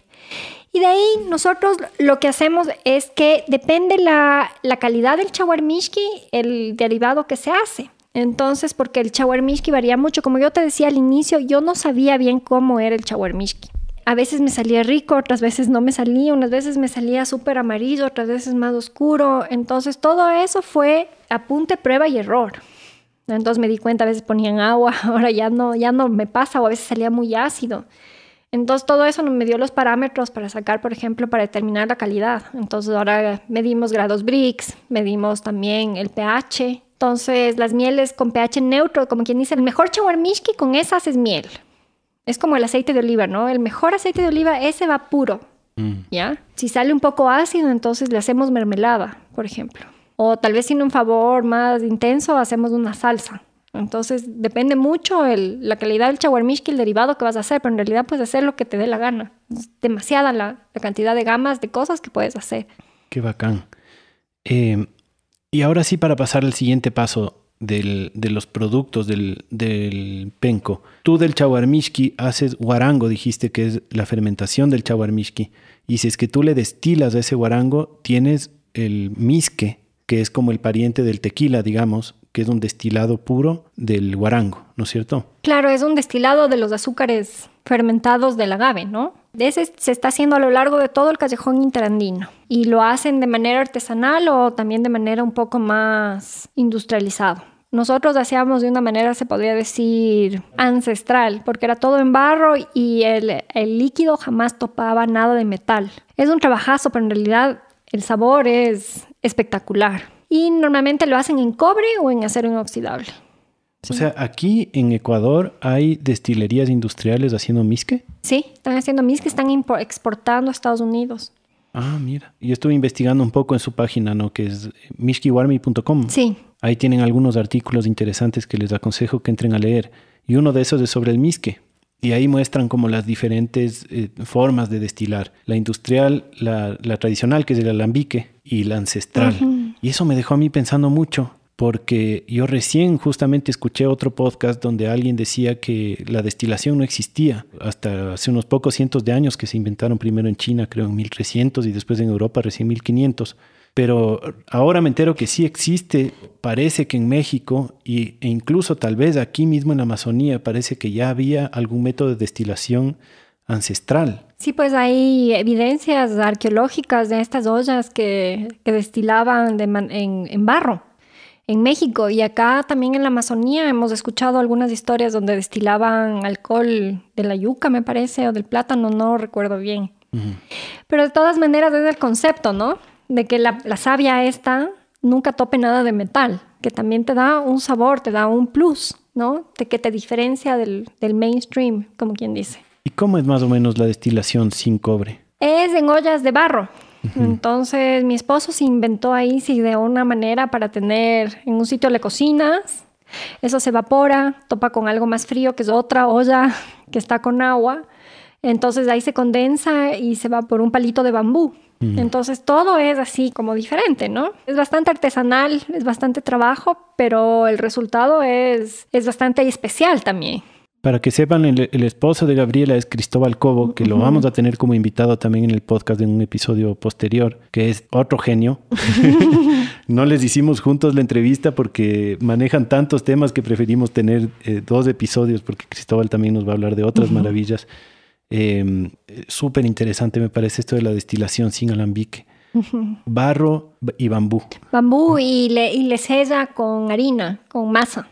Y de ahí nosotros lo que hacemos es que depende la, calidad del chawarmishki, el derivado que se hace. Entonces, porque el chawarmishki varía mucho. Como yo te decía al inicio, yo no sabía bien cómo era el chawarmishki. A veces me salía rico, otras veces no me salía, unas veces me salía súper amarillo, otras veces más oscuro. Entonces, todo eso fue apunte, prueba y error. Entonces me di cuenta, a veces ponían agua, *laughs* ahora ya no, ya no me pasa, o a veces salía muy ácido. Entonces todo eso me dio los parámetros para sacar, por ejemplo, para determinar la calidad. Entonces ahora medimos grados Brix, medimos también el pH. Entonces las mieles con pH neutro, como quien dice, el mejor mishki con esas es miel. Es como el aceite de oliva, ¿no? El mejor aceite de oliva, ese va puro, mm. ¿ya? Si sale un poco ácido, entonces le hacemos mermelada, por ejemplo. O tal vez sin un favor más intenso, hacemos una salsa. Entonces depende mucho la calidad del chaguarmishki, el derivado que vas a hacer, pero en realidad puedes hacer lo que te dé la gana. demasiada la, cantidad de gamas de cosas que puedes hacer. Qué bacán. Em, y ahora sí, para pasar al siguiente paso de los productos del, penco. Tú del chaguarmishki haces guarango, dijiste que es la fermentación del chaguarmishki. Y si es que tú le destilas a ese guarango, tienes el misque, que es como el pariente del tequila, digamos, que es un destilado puro del guarango, ¿no es cierto? Claro, es un destilado de los azúcares fermentados del agave, ¿no? Ese se está haciendo a lo largo de todo el callejón interandino y lo hacen de manera artesanal o también de manera un poco más industrializado. Nosotros hacíamos de una manera, se podría decir, ancestral, porque era todo en barro y el, el líquido jamás topaba nada de metal. Es un trabajazo, pero en realidad el sabor es espectacular y normalmente lo hacen en cobre o en acero inoxidable. O sea, aquí en Ecuador hay destilerías industriales haciendo misque. Sí, están haciendo misque, están exportando a Estados Unidos. Ah, mira. Yo estuve investigando un poco en su página, ¿no? Que es misquewarmy.com. Sí. Ahí tienen algunos artículos interesantes que les aconsejo que entren a leer. Y uno de esos es sobre el misque. Y ahí muestran como las diferentes eh, formas de destilar. La industrial, la, tradicional, que es el alambique, y la ancestral. Y eso me dejó a mí pensando mucho, porque yo recién justamente escuché otro podcast donde alguien decía que la destilación no existía hasta hace unos pocos cientos de años que se inventaron primero en China, creo en 1300 y después en Europa recién 1500. Pero ahora me entero que sí existe, parece que en México y, e incluso tal vez aquí mismo en la Amazonía parece que ya había algún método de destilación ancestral Sí, pues hay evidencias arqueológicas de estas ollas que, destilaban en, barro en México y acá también en la Amazonía hemos escuchado algunas historias donde destilaban alcohol de la yuca, me parece, o del plátano, no recuerdo bien. Pero de todas maneras es el concepto, ¿no? De que la, savia esta nunca tope nada de metal, que también te da un sabor, te da un plus, ¿no? De que te diferencia del mainstream, como quien dice. ¿Y cómo es más o menos la destilación sin cobre? Es en ollas de barro. Entonces mi esposo se inventó ahí, si de una manera para tener en un sitio le cocinas, eso se evapora, topa con algo más frío que es otra olla que está con agua. Entonces ahí se condensa y se va por un palito de bambú. Entonces todo es así como diferente, ¿no? Es bastante artesanal, es bastante trabajo, pero el resultado es, es bastante especial también. Para que sepan, el, esposo de Gabriela es Cristóbal Cobo, que lo vamos a tener como invitado también en el podcast en un episodio posterior, que es otro genio. *laughs* no les hicimos juntos la entrevista porque manejan tantos temas que preferimos tener eh, dos episodios, porque Cristóbal también nos va a hablar de otras maravillas. Em, eh, Súper interesante me parece esto de la destilación sin alambique. Barro y bambú. Bambú y le, y le sella con harina, con masa.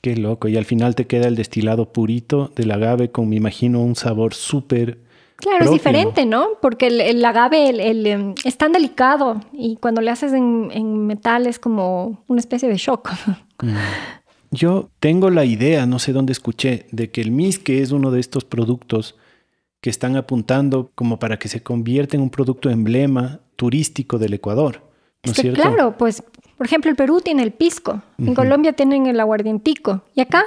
Qué loco. Y al final te queda el destilado purito del agave con, me imagino, un sabor súper... Claro, es diferente, ¿no? Porque el, el agave em, es tan delicado y cuando le haces en, en metal es como una especie de shock. *laughs* Mm. Yo tengo la idea, no sé dónde escuché, de que el misque es uno de estos productos que están apuntando como para que se convierta en un producto emblema turístico del Ecuador. ¿no es claro, pues por ejemplo, el Perú tiene el pisco, en Colombia tienen el aguardientico y acá.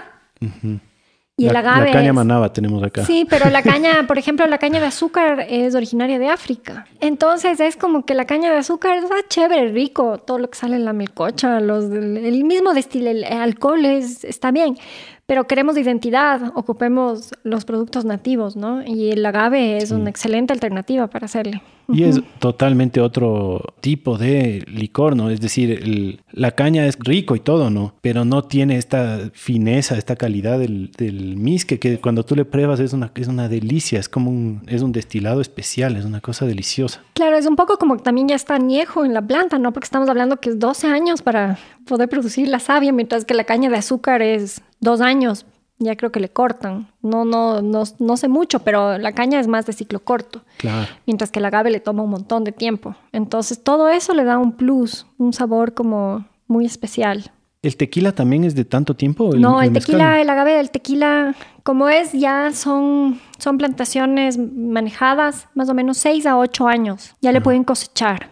Y el agave. La caña manaba tenemos acá. Sí, pero la caña, *laughs* por ejemplo, la caña de azúcar es originaria de África. Entonces es como que la caña de azúcar está chévere, rico, todo lo que sale en la melcocha, los, el mismo destil, el alcohol es, está bien pero queremos identidad, ocupemos los productos nativos, ¿no? Y el agave es una excelente alternativa para hacerle. Y es totalmente otro tipo de licor, ¿no? Es decir, la caña es rico y todo, ¿no? Pero no tiene esta fineza, esta calidad del, del misque, que cuando tú le pruebas es una, es una delicia, es como un, es un destilado especial, es una cosa deliciosa. Claro, es un poco como que también ya está añejo en la planta, ¿no? Porque estamos hablando que es 12 años para poder producir la savia, mientras que la caña de azúcar es dos años, ya creo que le cortan. No, no, no, no sé mucho, pero la caña es más de ciclo corto. Claro. Mientras que el agave le toma un montón de tiempo. Entonces todo eso le da un plus, un sabor como muy especial. ¿El tequila también es de tanto tiempo? no, el, tequila, el agave del tequila, como es, ya son, son plantaciones manejadas más o menos seis a 8 años. Ya le pueden cosechar.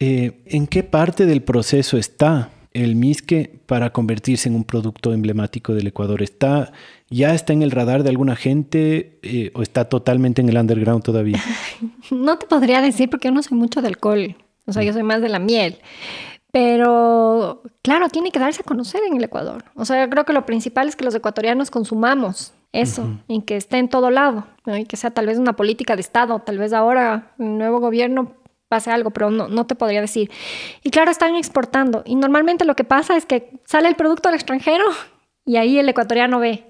Eh, ¿En qué parte del proceso está el Misque para convertirse en un producto emblemático del Ecuador? ¿Está, ¿Ya está en el radar de alguna gente eh, o está totalmente en el underground todavía? *laughs* No te podría decir porque yo no soy mucho de alcohol, o sea, yo mm. soy más de la miel. Pero claro, tiene que darse a conocer en el Ecuador. O sea, yo creo que lo principal es que los ecuatorianos consumamos eso en y que esté en todo lado y que sea tal vez una política de Estado. Tal vez ahora el nuevo gobierno hace algo, pero no, no te podría decir. Y claro, están exportando. Y normalmente lo que pasa es que sale el producto al extranjero y ahí el ecuatoriano ve.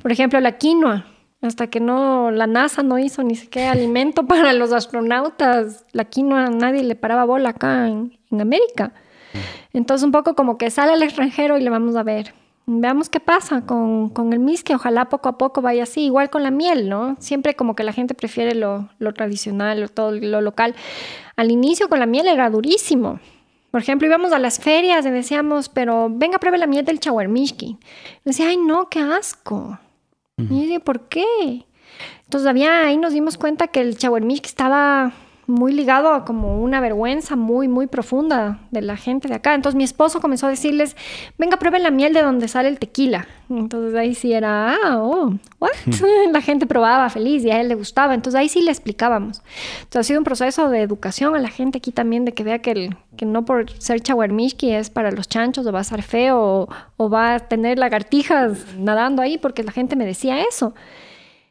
Por ejemplo, la quinoa. Hasta que no, la NASA no hizo ni siquiera alimento *laughs* para los astronautas. La quinoa nadie le paraba bola acá en, en América. Entonces un poco como que sale al extranjero y le vamos a ver veamos qué pasa con, el misque, ojalá poco a poco vaya así, igual con la miel, ¿no? Siempre como que la gente prefiere lo, tradicional, o todo lo local. Al inicio con la miel era durísimo. Por ejemplo, íbamos a las ferias y decíamos, pero venga, pruebe la miel del chahuermishki. Decía, ay, no, qué asco. Y yo ¿por qué? Entonces, había, ahí nos dimos cuenta que el chahuermishki estaba muy ligado a como una vergüenza muy, muy profunda de la gente de acá. Entonces mi esposo comenzó a decirles, venga, prueben la miel de donde sale el tequila. Entonces ahí sí era, ah, oh, what? Hmm. *laughs* la gente probaba feliz y a él le gustaba. Entonces ahí sí le explicábamos. Entonces ha sido un proceso de educación a la gente aquí también de que vea que, el, que no por ser chaguarmishki es para los chanchos o va a ser feo o va a tener lagartijas nadando ahí porque la gente me decía eso.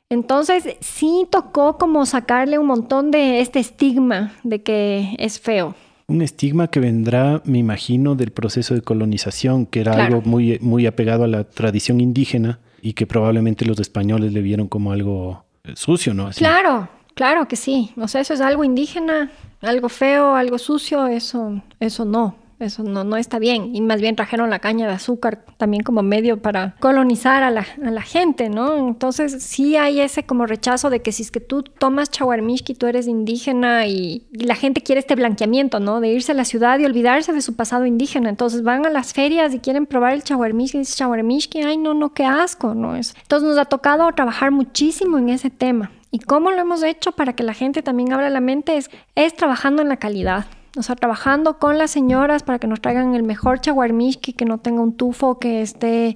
Entonces sí tocó como sacarle un montón de este estigma de que es feo. Un estigma que vendrá, me imagino, del proceso de colonización, que era algo muy, muy apegado a la tradición indígena y que probablemente los españoles le vieron como algo eh, sucio, ¿no? Claro, claro que sí. O sea, eso es algo indígena, algo feo, algo sucio, eso, eso no eso no, no está bien. Y más bien trajeron la caña de azúcar también como medio para colonizar a la, gente, ¿no? Entonces sí hay ese como rechazo de que si es que tú tomas chawarmishki, tú eres indígena y, la gente quiere este blanqueamiento, ¿no? De irse a la ciudad y olvidarse de su pasado indígena. Entonces van a las ferias y quieren probar el shawarmishki y dicen shawarmishki. ay no, no, qué asco, ¿no? es Entonces nos ha tocado trabajar muchísimo en ese tema. ¿Y cómo lo hemos hecho para que la gente también abra la mente? Es, es trabajando en la calidad. O sea, trabajando con las señoras para que nos traigan el mejor chaguarmishki, que no tenga un tufo, que esté,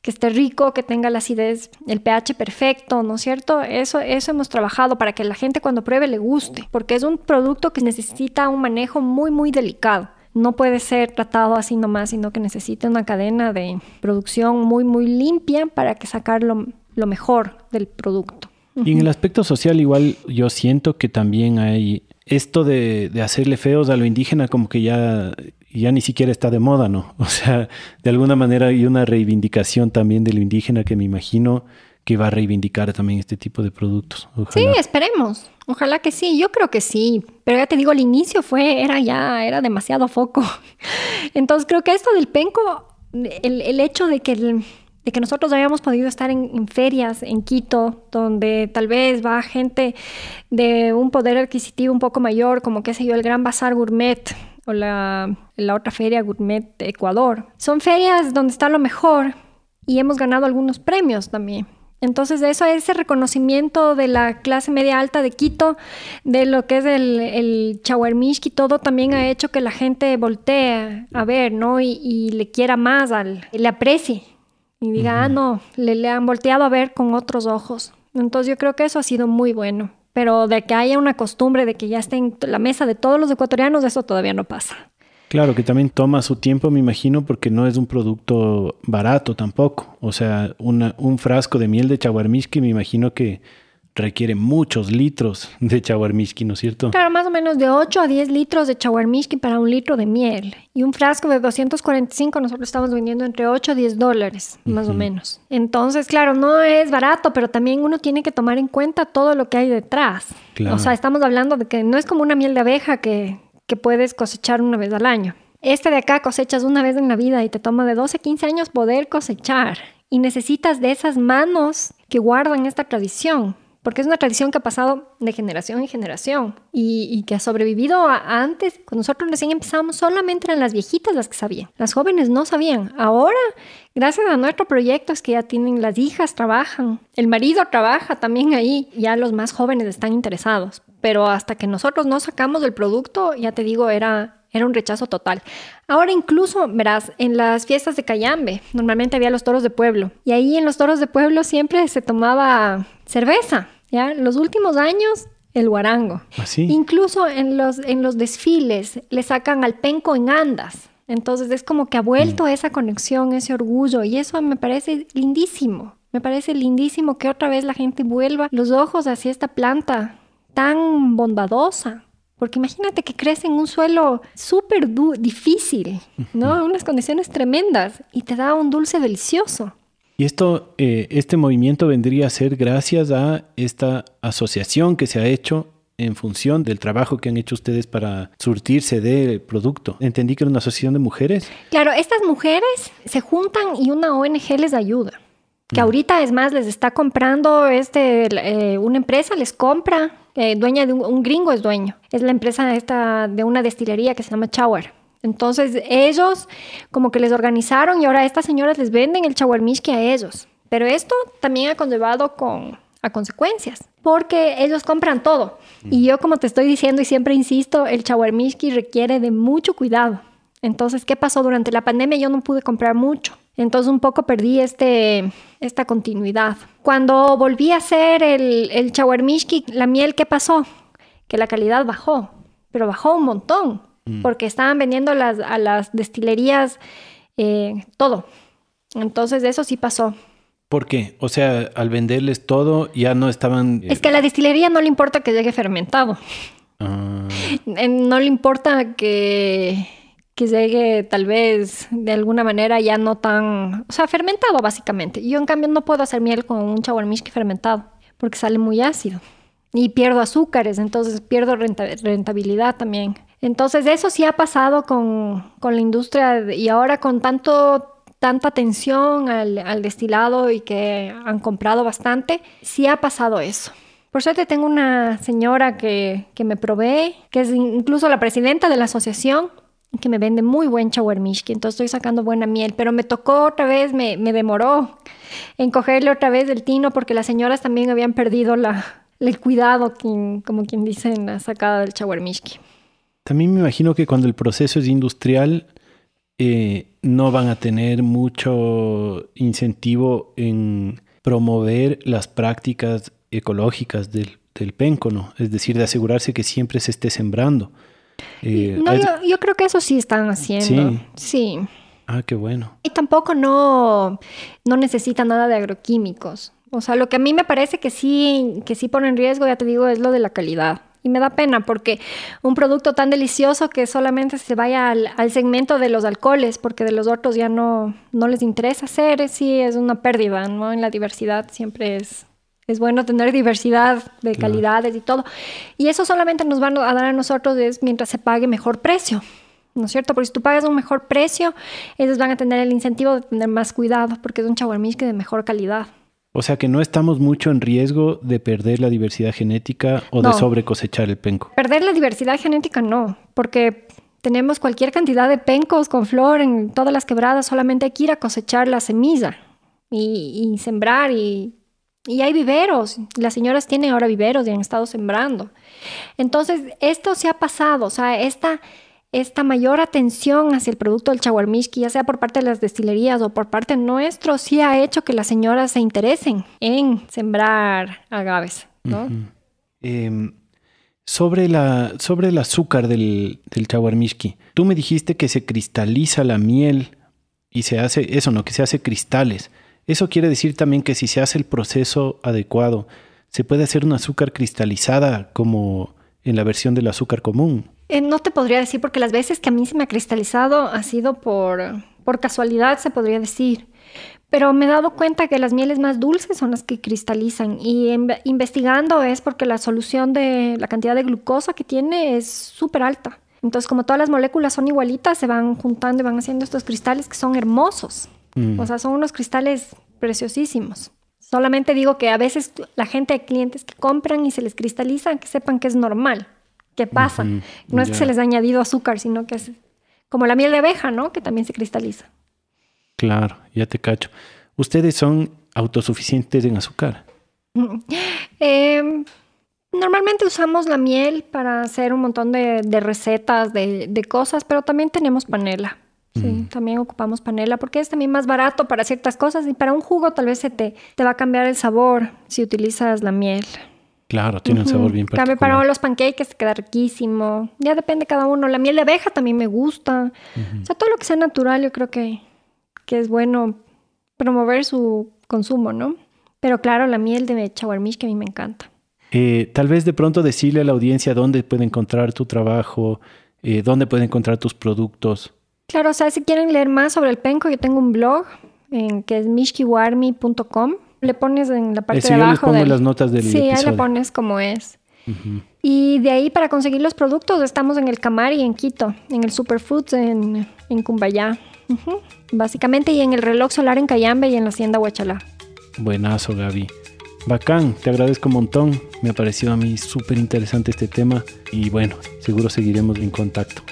que esté rico, que tenga la acidez, el pH perfecto, ¿no es cierto? Eso, eso hemos trabajado para que la gente cuando pruebe le guste, porque es un producto que necesita un manejo muy, muy delicado no puede ser tratado así nomás, sino que necesita una cadena de producción muy, muy limpia para que sacar lo mejor del producto. Y en el aspecto social igual yo siento que también hay esto de, hacerle feos a lo indígena como que ya, ya ni siquiera está de moda, ¿no? *laughs* O sea, de alguna manera hay una reivindicación también de lo indígena que me imagino que va a reivindicar también este tipo de productos. Sí, esperemos. Ojalá que sí. Yo creo que sí. Pero ya te digo, el inicio fue, era ya, era demasiado foco. *laughs* Entonces creo que esto del penco, el, el hecho de que... El, de que nosotros habíamos podido estar en, ferias en Quito, donde tal vez va gente de un poder adquisitivo un poco mayor, como qué sé yo, el Gran Bazar Gourmet o la, la otra feria Gourmet de Ecuador. Son ferias donde está lo mejor y hemos ganado algunos premios también. Entonces, de eso ese reconocimiento de la clase media alta de Quito, de lo que es el, el y todo también ha hecho que la gente voltee a ver, ¿no? Y, y le quiera más, al, le aprecie y diga, ah, no, le, le han volteado a ver con otros ojos. Entonces yo creo que eso ha sido muy bueno. Pero de que haya una costumbre de que ya esté en la mesa de todos los ecuatorianos, eso todavía no pasa. Claro, que también toma su tiempo, me imagino, porque no es un producto barato tampoco. O sea, un frasco de miel de que me imagino que requiere muchos litros de chawarmishki, ¿no es cierto? Claro, más o menos de 8 a 10 litros de chawarmishki para un litro de miel. Y un frasco de 245 nosotros estamos vendiendo entre 8 a 10 dólares, más o menos. Entonces, claro, no es barato, pero también uno tiene que tomar en cuenta todo lo que hay detrás. Claro. O sea, estamos hablando de que no es como una miel de abeja que, que puedes cosechar una vez al año. Este de acá cosechas una vez en la vida y te toma de 12 a 15 años poder cosechar. Y necesitas de esas manos que guardan esta tradición porque es una tradición que ha pasado de generación en generación y, que ha sobrevivido antes. Cuando nosotros recién empezamos, solamente eran las viejitas las que sabían, las jóvenes no sabían. Ahora, gracias a nuestro proyecto, es que ya tienen las hijas, trabajan, el marido trabaja también ahí, ya los más jóvenes están interesados. Pero hasta que nosotros no sacamos el producto, ya te digo, era era un rechazo total. Ahora incluso, verás, en las fiestas de Cayambe, normalmente había los toros de pueblo. Y ahí en los toros de pueblo siempre se tomaba cerveza los últimos años, el guarango. Ah, Incluso en los, desfiles le sacan al penco en andas. Entonces es como que ha vuelto mm. esa conexión, ese orgullo y eso me parece lindísimo. Me parece lindísimo que otra vez la gente vuelva los ojos hacia esta planta tan bondadosa. Porque imagínate que crece en un suelo súper difícil, ¿no? Unas condiciones tremendas y te da un dulce delicioso. Y esto, eh, este movimiento vendría a ser gracias a esta asociación que se ha hecho en función del trabajo que han hecho ustedes para surtirse del producto. Entendí que era una asociación de mujeres. Claro, estas mujeres se juntan y una ONG les ayuda. Que mm. ahorita es más, les está comprando este, eh, una empresa, les compra, eh, dueña de un, gringo es dueño. Es la empresa esta de una destilería que se llama Chawar entonces ellos como que les organizaron y ahora estas señoras les venden el chaguarmishki a ellos. Pero esto también ha conllevado con, a consecuencias, porque ellos compran todo. Mm. Y yo como te estoy diciendo y siempre insisto, el chaguarmishki requiere de mucho cuidado. Entonces, ¿qué pasó? Durante la pandemia yo no pude comprar mucho. Entonces un poco perdí este, esta continuidad. Cuando volví a hacer el, el la miel, ¿qué pasó? Que la calidad bajó, pero bajó un montón. Mm. porque estaban vendiendo a las destilerías eh, todo. Entonces eso sí pasó. ¿Por qué? O sea, al venderles todo ya no estaban... Eh, es que a la destilería no le importa que llegue fermentado. Ah. No le importa que, llegue tal vez de alguna manera ya no tan... O sea, fermentado básicamente. Yo en cambio no puedo hacer miel con un chaguarmishki fermentado porque sale muy ácido. Y pierdo azúcares, entonces pierdo rentabilidad también. Entonces, eso sí ha pasado con, la industria y ahora con tanto tanta atención al, destilado y que han comprado bastante, sí ha pasado eso. Por suerte tengo una señora que, me provee, que es incluso la presidenta de la asociación, que me vende muy buen chawarmishki, entonces estoy sacando buena miel, pero me tocó otra vez, me, demoró en cogerle otra vez el tino porque las señoras también habían perdido la, el cuidado, como quien dicen en la sacada del chawarmishki. También me imagino que cuando el proceso es industrial, eh, no van a tener mucho incentivo en promover las prácticas ecológicas del, del ¿no? es decir, de asegurarse que siempre se esté sembrando. Eh, no, yo, creo que eso sí están haciendo. Sí. Ah, qué bueno. Y tampoco no, no necesita nada de agroquímicos. O sea, lo que a mí me parece que sí, que sí pone en riesgo, ya te digo, es lo de la calidad. Y me da pena porque un producto tan delicioso que solamente se vaya al, segmento de los alcoholes, porque de los otros ya no, no les interesa hacer, sí es una pérdida, ¿no? En la diversidad siempre es es bueno tener diversidad de calidades y todo. Y eso solamente nos van a dar a nosotros es mientras se pague mejor precio. ¿No es cierto? Porque si tú pagas un mejor precio, ellos van a tener el incentivo de tener más cuidado, porque es un que de mejor calidad. O sea que no estamos mucho en riesgo de perder la diversidad genética o de sobre cosechar el penco. Perder la diversidad genética no, porque tenemos cualquier cantidad de pencos con flor en todas las quebradas, solamente hay que ir a cosechar la semilla y, sembrar y, y, hay viveros. Las señoras tienen ahora viveros y han estado sembrando. Entonces, esto se ha pasado, o sea, esta esta mayor atención hacia el producto del chaguarmishki, ya sea por parte de las destilerías o por parte nuestro, sí ha hecho que las señoras se interesen en sembrar agaves, em, sobre, sobre el azúcar del, del tú me dijiste que se cristaliza la miel y se hace, eso no, que se hace cristales. Eso quiere decir también que si se hace el proceso adecuado, se puede hacer un azúcar cristalizada como en la versión del azúcar común. Eh, no te podría decir porque las veces que a mí se me ha cristalizado ha sido por, por casualidad, se podría decir. Pero me he dado cuenta que las mieles más dulces son las que cristalizan y investigando es porque la solución de la cantidad de glucosa que tiene es súper alta. Entonces, como todas las moléculas son igualitas, se van juntando y van haciendo estos cristales que son hermosos. Mm. O sea, son unos cristales preciosísimos. Solamente digo que a veces la gente, hay clientes que compran y se les cristalizan que sepan que es normal. ¿Qué pasa. No es que se les ha añadido azúcar, sino que es como la miel de abeja, ¿no? Que también se cristaliza. Claro, ya te cacho. ¿Ustedes son autosuficientes en azúcar? *laughs* Em, normalmente usamos la miel para hacer un montón de, recetas, de, cosas, pero también tenemos panela. Sí, también ocupamos panela porque es también más barato para ciertas cosas y para un jugo tal vez se te, te va a cambiar el sabor si utilizas la miel. Claro, tiene un sabor bien particular. También para los pancakes queda riquísimo. Ya depende cada uno. La miel de abeja también me gusta. O sea, todo lo que sea natural yo creo que, es bueno promover su consumo, ¿no? Pero claro, la miel de chaguarmish que a mí me encanta. Eh, tal vez de pronto decirle a la audiencia dónde puede encontrar tu trabajo, eh, dónde puede encontrar tus productos. Claro, o sea, si quieren leer más sobre el penco, yo tengo un blog en, eh, que es mishkiwarmi.com le pones en la parte de abajo. las notas del Sí, ahí le pones como es. Y de ahí para conseguir los productos estamos en el Camari en Quito, en el Superfoods en, Cumbayá, básicamente, y en el reloj solar en Cayambe y en la hacienda Huachalá. Buenazo, Gaby. Bacán, te agradezco un montón. Me ha parecido a mí súper interesante este tema y bueno, seguro seguiremos en contacto.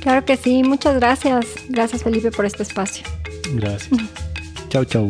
Claro que sí, muchas gracias. Gracias Felipe por este espacio. Gracias. chao, chao.